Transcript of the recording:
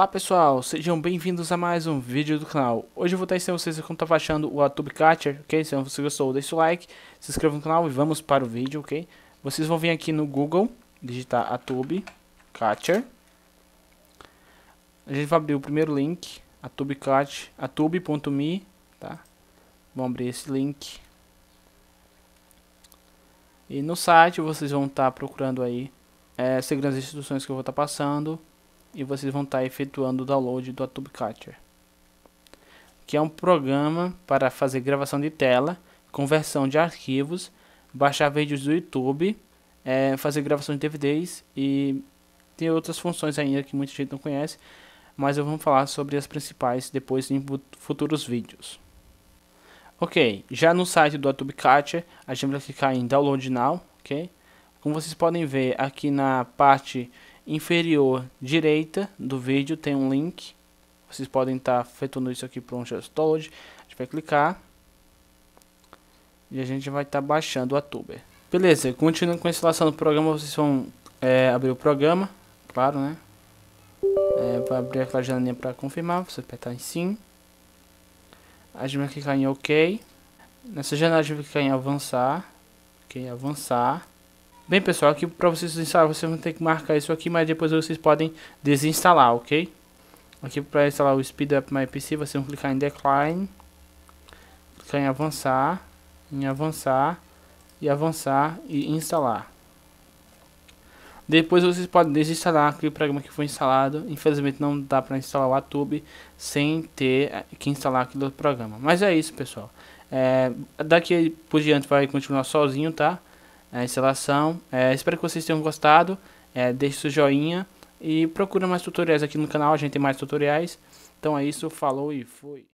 Olá pessoal, sejam bem-vindos a mais um vídeo do canal. Hoje eu vou estar ensinando vocês como está achando o Atube Catcher, ok? Se você gostou, deixe o like, se inscreva no canal e vamos para o vídeo, ok? Vocês vão vir aqui no Google, digitar Atube Catcher. A gente vai abrir o primeiro link, atube.me, tá? Vamos abrir esse link. E no site vocês vão estar procurando aí é, eh, seguindo as instruções que eu vou estar passando e vocês vão estar efetuando o download do Adobe Capture, que é um programa para fazer gravação de tela, conversão de arquivos, baixar vídeos do YouTube, é, fazer gravação de DVDs e tem outras funções ainda que muita gente não conhece, mas eu vou falar sobre as principais depois em futuros vídeos. Ok, já no site do Adobe a gente vai clicar em Download Now, ok? Como vocês podem ver aqui na parte inferior direita do vídeo tem um link. Vocês podem estar tá efetuando isso aqui para um gestor. Download. A gente vai clicar. E a gente vai estar tá baixando a Tuber. Beleza, continuando com a instalação do programa, vocês vão é, abrir o programa, claro, né? É, abrir aquela janelinha para confirmar, você apertar em sim. A gente vai clicar em OK. Nessa janela a gente vai clicar em avançar. Ok, avançar. Bem, pessoal, aqui para vocês instalarem, vocês vão ter que marcar isso aqui, mas depois vocês podem desinstalar, ok? Aqui para instalar o Speed Up My PC, vocês vão clicar em Decline, clicar em Avançar, em Avançar, e Avançar e Instalar. Depois vocês podem desinstalar aquele programa que foi instalado. Infelizmente não dá para instalar o YouTube sem ter eh, que instalar aquele outro programa. Mas é isso, pessoal. É, daqui por diante vai continuar sozinho, tá? a instalação. É, espero que vocês tenham gostado. É, deixe seu joinha e procura mais tutoriais aqui no canal. A gente tem mais tutoriais. Então é isso, falou e fui.